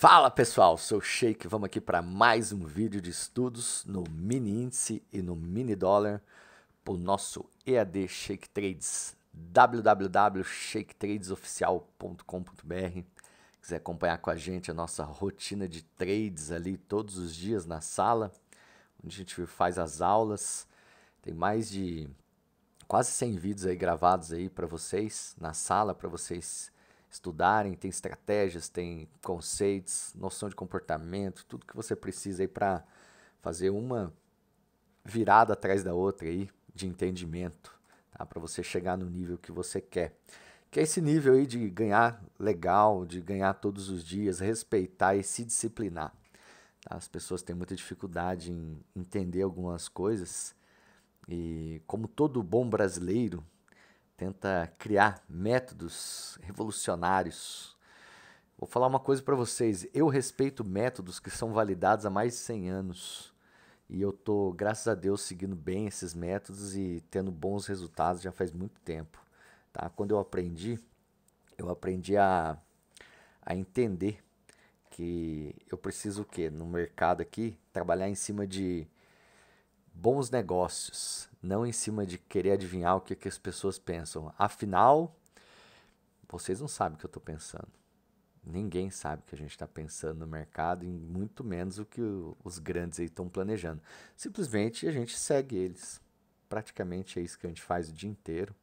Fala pessoal, sou Shake, vamos aqui para mais um vídeo de estudos no mini índice e no mini dólar para o nosso EAD Shake Trades, www.shaketradesoficial.com.br. Quiser acompanhar com a gente a nossa rotina de trades ali todos os dias na sala, onde a gente faz as aulas. Tem mais de quase 100 vídeos aí gravados aí para vocês na sala para vocês estudarem, tem estratégias, tem conceitos, noção de comportamento, tudo que você precisa aí para fazer uma virada atrás da outra aí de entendimento, tá? Para você chegar no nível que você quer. Que é esse nível aí de ganhar legal, de ganhar todos os dias, respeitar e se disciplinar. Tá? As pessoas têm muita dificuldade em entender algumas coisas e como todo bom brasileiro, tenta criar métodos revolucionários. Vou falar uma coisa para vocês, eu respeito métodos que são validados há mais de 100 anos. E eu tô, graças a Deus, seguindo bem esses métodos e tendo bons resultados já faz muito tempo, tá? Quando eu aprendi, eu aprendi a, a entender que eu preciso o quê? No mercado aqui, trabalhar em cima de bons negócios, não em cima de querer adivinhar o que, que as pessoas pensam. Afinal, vocês não sabem o que eu estou pensando. Ninguém sabe o que a gente está pensando no mercado e muito menos o que o, os grandes estão planejando. Simplesmente a gente segue eles. Praticamente é isso que a gente faz o dia inteiro.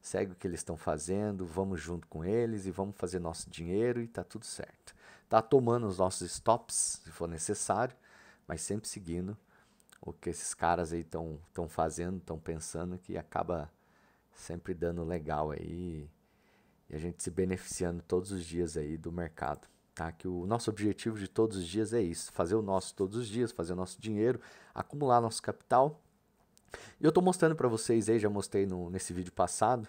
Segue o que eles estão fazendo, vamos junto com eles e vamos fazer nosso dinheiro e tá tudo certo. Tá tomando os nossos stops, se for necessário, mas sempre seguindo o que esses caras aí estão tão fazendo, estão pensando, que acaba sempre dando legal aí e a gente se beneficiando todos os dias aí do mercado. Tá? Que o nosso objetivo de todos os dias é isso: fazer o nosso todos os dias, fazer o nosso dinheiro, acumular nosso capital. E eu estou mostrando para vocês aí, já mostrei no, nesse vídeo passado,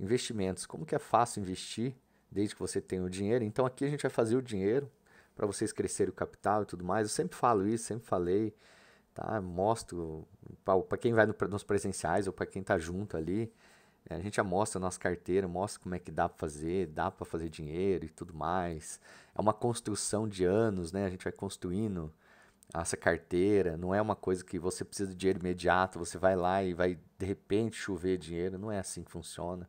investimentos, como que é fácil investir desde que você tenha o dinheiro. Então aqui a gente vai fazer o dinheiro para vocês crescerem o capital e tudo mais. Eu sempre falo isso, sempre falei tá? Mostro para quem vai no, nos presenciais ou para quem está junto ali, né, a gente já mostra a nossa carteira, mostra como é que dá para fazer, dá para fazer dinheiro e tudo mais. É uma construção de anos, né? A gente vai construindo essa carteira, não é uma coisa que você precisa de dinheiro imediato, você vai lá e vai de repente chover dinheiro, não é assim que funciona.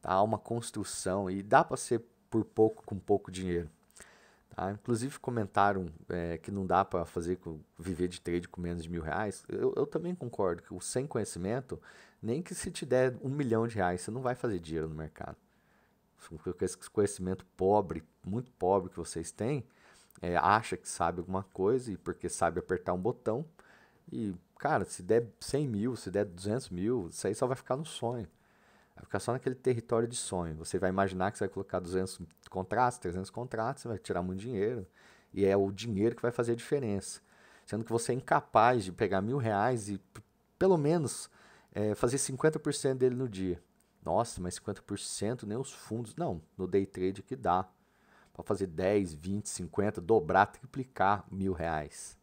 Tá? Há uma construção e dá para ser por pouco com pouco dinheiro. Ah, inclusive comentaram é, que não dá para fazer viver de trade com menos de mil reais. Eu, eu, também concordo que o sem conhecimento, nem que se te der um milhão de reais, você não vai fazer dinheiro no mercado. Porque esse conhecimento pobre, muito pobre que vocês têm, é, acha que sabe alguma coisa e porque sabe apertar um botão. E, cara, se der 100 mil, se der 200 mil, isso aí só vai ficar no sonho. Vai ficar só naquele território de sonho. Você vai imaginar que você vai colocar 200 contratos, 300 contratos, você vai tirar muito dinheiro. E é o dinheiro que vai fazer a diferença. Sendo que você é incapaz de pegar mil reais e, pelo menos, é, fazer 50% dele no dia. Nossa, mas 50% nem os fundos. Não, no day trade que dá. Para fazer 10, 20, 50, dobrar, triplicar mil reais.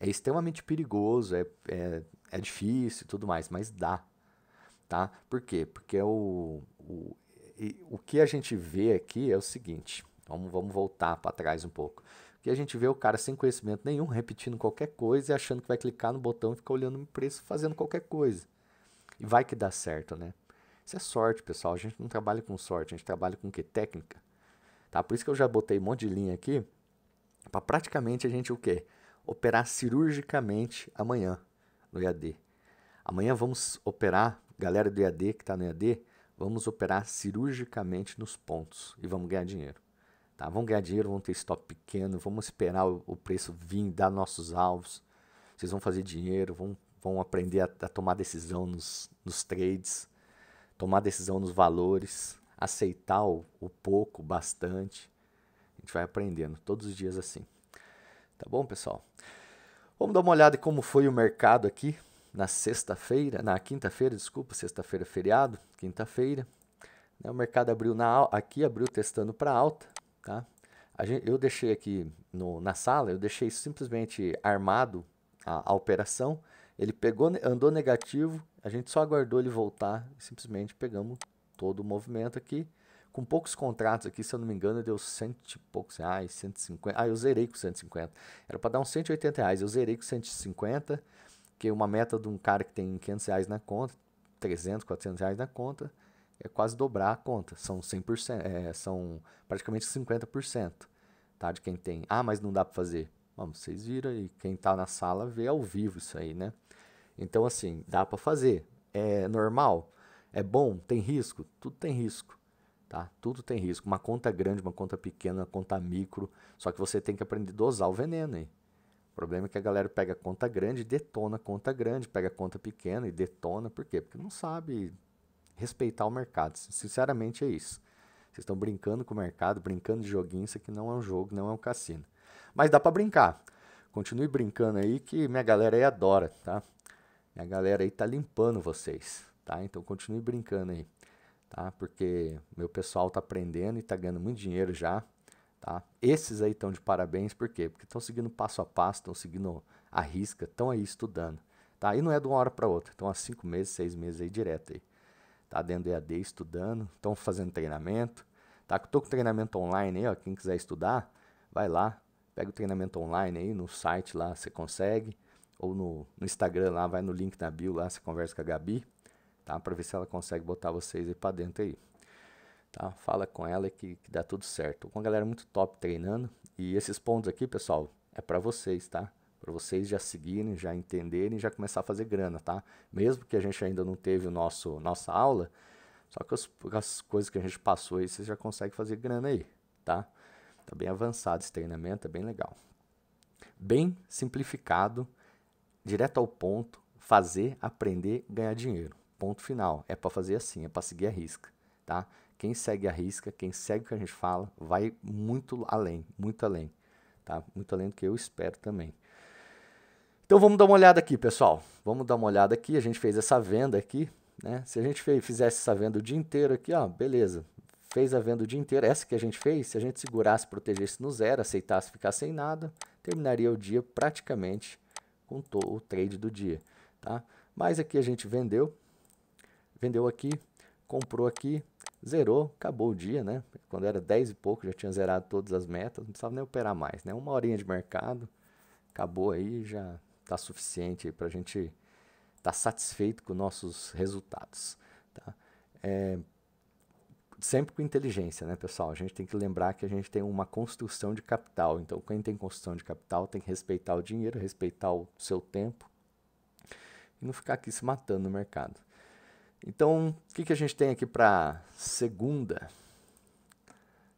É extremamente perigoso, é, é, é difícil e tudo mais, mas dá. Tá? Por quê? Porque o, o, o que a gente vê aqui é o seguinte, vamos, vamos voltar para trás um pouco. O que a gente vê é o cara sem conhecimento nenhum, repetindo qualquer coisa e achando que vai clicar no botão e ficar olhando o preço, fazendo qualquer coisa. E vai que dá certo, né? Isso é sorte, pessoal. A gente não trabalha com sorte, a gente trabalha com que? Técnica. Tá? Por isso que eu já botei um monte de linha aqui, para praticamente a gente o quê? Operar cirurgicamente amanhã no IAD. Amanhã vamos operar galera do EAD que está no EAD, vamos operar cirurgicamente nos pontos e vamos ganhar dinheiro. Tá? Vamos ganhar dinheiro, vamos ter stop pequeno, vamos esperar o, preço vir, dar nossos alvos. Vocês vão fazer dinheiro, vão, vão aprender a, a tomar decisão nos, nos trades, tomar decisão nos valores, aceitar o, o pouco, bastante. A gente vai aprendendo todos os dias assim. Tá bom, pessoal? Vamos dar uma olhada em como foi o mercado aqui na sexta-feira, na quinta-feira, desculpa, sexta-feira feriado, quinta-feira. Né, o mercado abriu na aqui abriu testando para alta, tá? Gente, eu deixei aqui no, na sala, eu deixei simplesmente armado a, a operação. Ele pegou, andou negativo, a gente só aguardou ele voltar, simplesmente pegamos todo o movimento aqui. Com poucos contratos aqui, se eu não me engano, deu cento e poucos reais, 150. Ah, eu zerei com 150. Era para dar uns 180 reais, eu zerei com 150. Porque uma meta de um cara que tem 500 reais na conta, 300, 400 reais na conta, é quase dobrar a conta. São 100%, é, são praticamente 50% tá, de quem tem. Ah, mas não dá para fazer. Bom, vocês viram e quem está na sala vê ao vivo isso aí, né? Então, assim, dá para fazer. É normal? É bom? Tem risco? Tudo tem risco. Tá? Tudo tem risco. Uma conta grande, uma conta pequena, uma conta micro. Só que você tem que aprender a dosar o veneno aí. O problema é que a galera pega conta grande, detona conta grande, pega conta pequena e detona. Por quê? Porque não sabe respeitar o mercado. Sinceramente, é isso. Vocês estão brincando com o mercado, brincando de joguinho. Isso aqui não é um jogo, não é um cassino. Mas dá para brincar. Continue brincando aí que minha galera aí adora, tá? Minha galera aí tá limpando vocês, tá? Então continue brincando aí, tá? Porque meu pessoal tá aprendendo e tá ganhando muito dinheiro já. Tá? Esses aí estão de parabéns, por quê? Porque estão seguindo passo a passo, estão seguindo a risca, estão aí estudando. Tá? E não é de uma hora para outra, estão há cinco meses, seis meses aí direto aí. Tá dentro do EAD estudando, estão fazendo treinamento. Tá? Estou com treinamento online aí, ó, quem quiser estudar, vai lá, pega o treinamento online aí, no site lá você consegue, ou no, no Instagram lá, vai no link na bio lá, você conversa com a Gabi, tá? Para ver se ela consegue botar vocês aí para dentro aí. Tá? Fala com ela que, que dá tudo certo. Com a galera muito top treinando. E esses pontos aqui, pessoal, é para vocês, tá? Para vocês já seguirem, já entenderem, já começar a fazer grana, tá? Mesmo que a gente ainda não teve o nosso nossa aula, só que as, as coisas que a gente passou aí, vocês já conseguem fazer grana aí, tá? Tá bem avançado esse treinamento, é bem legal. Bem simplificado, direto ao ponto, fazer, aprender, ganhar dinheiro. Ponto final. É para fazer assim, é para seguir a risca, tá? Quem segue a risca, quem segue o que a gente fala, vai muito além, muito além, tá? Muito além do que eu espero também. Então vamos dar uma olhada aqui, pessoal. Vamos dar uma olhada aqui. A gente fez essa venda aqui, né? Se a gente fez, fizesse essa venda o dia inteiro aqui, ó, beleza. Fez a venda o dia inteiro. Essa que a gente fez, se a gente segurasse, protegesse no zero, aceitasse ficar sem nada, terminaria o dia praticamente com o trade do dia, tá? Mas aqui a gente vendeu, vendeu aqui, comprou aqui, Zerou, acabou o dia, né? Quando era 10 e pouco, já tinha zerado todas as metas, não precisava nem operar mais, né? Uma horinha de mercado, acabou aí, já tá suficiente para a gente estar tá satisfeito com nossos resultados, tá? É, sempre com inteligência, né, pessoal? A gente tem que lembrar que a gente tem uma construção de capital. Então, quem tem construção de capital tem que respeitar o dinheiro, respeitar o seu tempo e não ficar aqui se matando no mercado. Então, o que, que a gente tem aqui para segunda?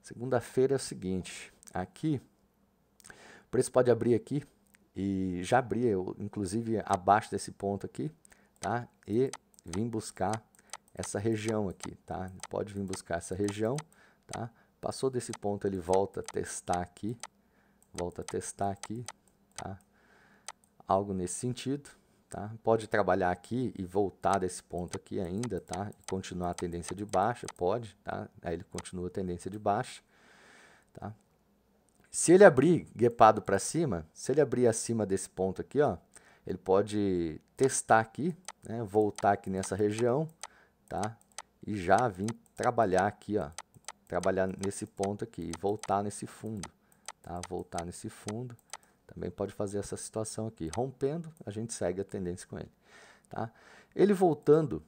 Segunda-feira é o seguinte, aqui, o preço pode abrir aqui, e já abrir, inclusive, abaixo desse ponto aqui, tá? E vim buscar essa região aqui, tá? Pode vir buscar essa região, tá? Passou desse ponto, ele volta a testar aqui, volta a testar aqui, tá? Algo nesse sentido, Tá? Pode trabalhar aqui e voltar desse ponto aqui ainda, tá? E continuar a tendência de baixa, pode, tá? Aí ele continua a tendência de baixa, tá? Se ele abrir guepado para cima, se ele abrir acima desse ponto aqui, ó, ele pode testar aqui, né? Voltar aqui nessa região, tá? E já vir trabalhar aqui, ó, trabalhar nesse ponto aqui e voltar nesse fundo, tá? Voltar nesse fundo também pode fazer essa situação aqui. Rompendo, a gente segue a tendência com ele. Tá? Ele voltando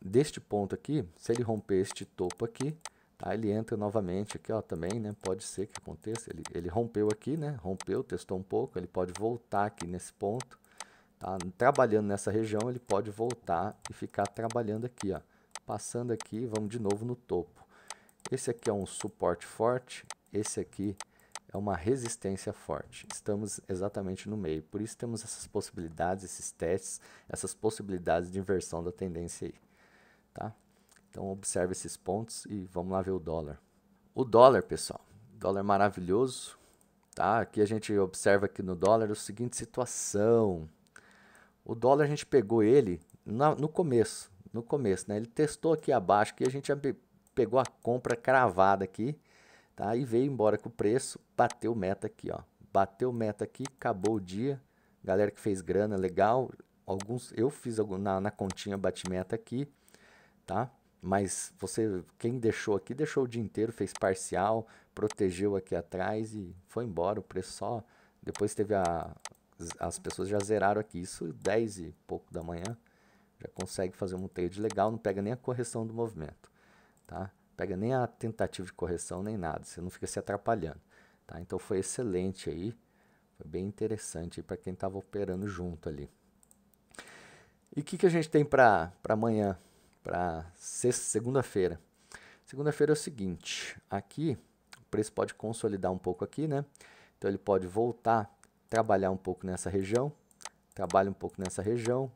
deste ponto aqui, se ele romper este topo aqui, tá? ele entra novamente aqui ó, também, né? pode ser que aconteça. Ele, ele rompeu aqui, né? rompeu, testou um pouco, ele pode voltar aqui nesse ponto. Tá? Trabalhando nessa região, ele pode voltar e ficar trabalhando aqui. Ó. Passando aqui, vamos de novo no topo. Esse aqui é um suporte forte, esse aqui é é uma resistência forte. Estamos exatamente no meio. Por isso temos essas possibilidades, esses testes, essas possibilidades de inversão da tendência aí. Tá? Então observe esses pontos e vamos lá ver o dólar. O dólar, pessoal, dólar maravilhoso. Tá? Aqui a gente observa aqui no dólar a seguinte situação. O dólar a gente pegou ele na, no começo, no começo, né? Ele testou aqui abaixo que a gente pegou a compra cravada aqui Tá? E veio embora com o preço, bateu meta aqui, ó. Bateu meta aqui, acabou o dia. Galera que fez grana, legal. Alguns, eu fiz algum, na, na continha bate meta aqui, tá? Mas você, quem deixou aqui, deixou o dia inteiro, fez parcial, protegeu aqui atrás e foi embora. O preço só. Depois teve a. As pessoas já zeraram aqui, isso 10 e pouco da manhã. Já consegue fazer um trade legal, não pega nem a correção do movimento, tá? pega nem a tentativa de correção nem nada, você não fica se atrapalhando. Tá? Então foi excelente aí, foi bem interessante para quem estava operando junto ali. E o que, que a gente tem para amanhã, para segunda-feira? Segunda-feira é o seguinte, aqui o preço pode consolidar um pouco aqui, né? Então ele pode voltar, trabalhar um pouco nessa região, trabalha um pouco nessa região,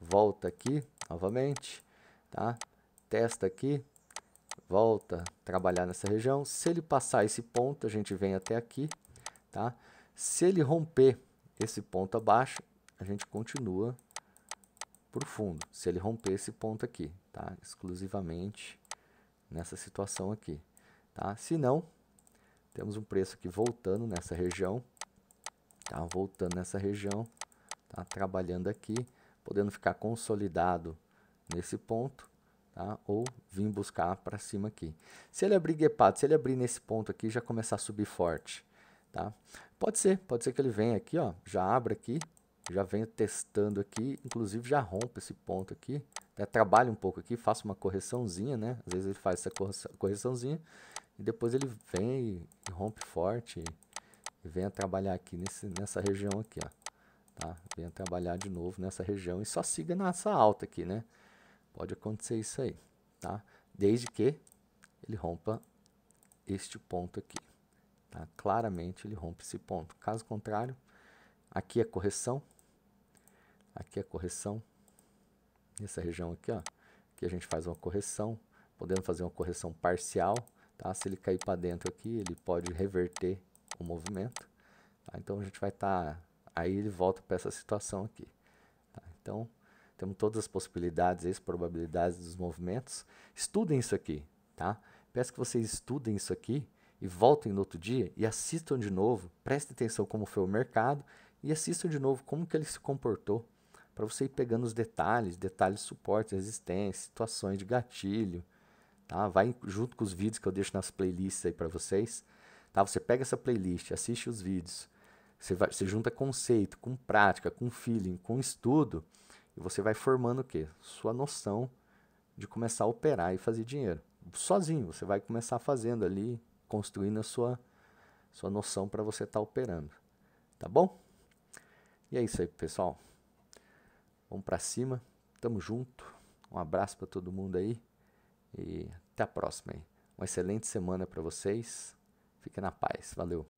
volta aqui novamente, tá? Testa aqui, volta trabalhar nessa região. Se ele passar esse ponto, a gente vem até aqui, tá? Se ele romper esse ponto abaixo, a gente continua para o fundo. Se ele romper esse ponto aqui, tá? Exclusivamente nessa situação aqui, tá? Se não, temos um preço aqui voltando nessa região, tá? Voltando nessa região, tá? Trabalhando aqui, podendo ficar consolidado nesse ponto, Tá? Ou vim buscar para cima aqui. Se ele abrir guepado, se ele abrir nesse ponto aqui, já começar a subir forte. Tá? Pode ser, pode ser que ele venha aqui, ó, já abra aqui, já venha testando aqui, inclusive já rompe esse ponto aqui, né? trabalha um pouco aqui, faça uma correçãozinha, né? Às vezes ele faz essa correçãozinha e depois ele vem e rompe forte e, vem trabalhar aqui nesse, nessa região aqui, ó. Tá? Venha trabalhar de novo nessa região e só siga nessa alta aqui, né? Pode acontecer isso aí, tá? Desde que ele rompa este ponto aqui, tá? Claramente ele rompe esse ponto. Caso contrário, aqui é correção, aqui é correção, nessa região aqui, ó, que a gente faz uma correção, podendo fazer uma correção parcial, tá? Se ele cair para dentro aqui, ele pode reverter o movimento, tá? Então a gente vai estar, tá, aí ele volta para essa situação aqui, tá? Então temos todas as possibilidades, as probabilidades dos movimentos. Estudem isso aqui, tá? Peço que vocês estudem isso aqui e voltem no outro dia e assistam de novo. Prestem atenção como foi o mercado e assistam de novo como que ele se comportou para você ir pegando os detalhes, detalhes de suporte, resistência, situações de gatilho, tá? Vai junto com os vídeos que eu deixo nas playlists aí para vocês, tá? Você pega essa playlist, assiste os vídeos, você, vai, você junta conceito, com prática, com feeling, com estudo e você vai formando o quê? Sua noção de começar a operar e fazer dinheiro. Sozinho, você vai começar fazendo ali, construindo a sua, sua noção para você estar tá operando. Tá bom? E é isso aí, pessoal. Vamos para cima. Tamo junto. Um abraço para todo mundo aí. E até a próxima aí. Uma excelente semana para vocês. Fique na paz. Valeu.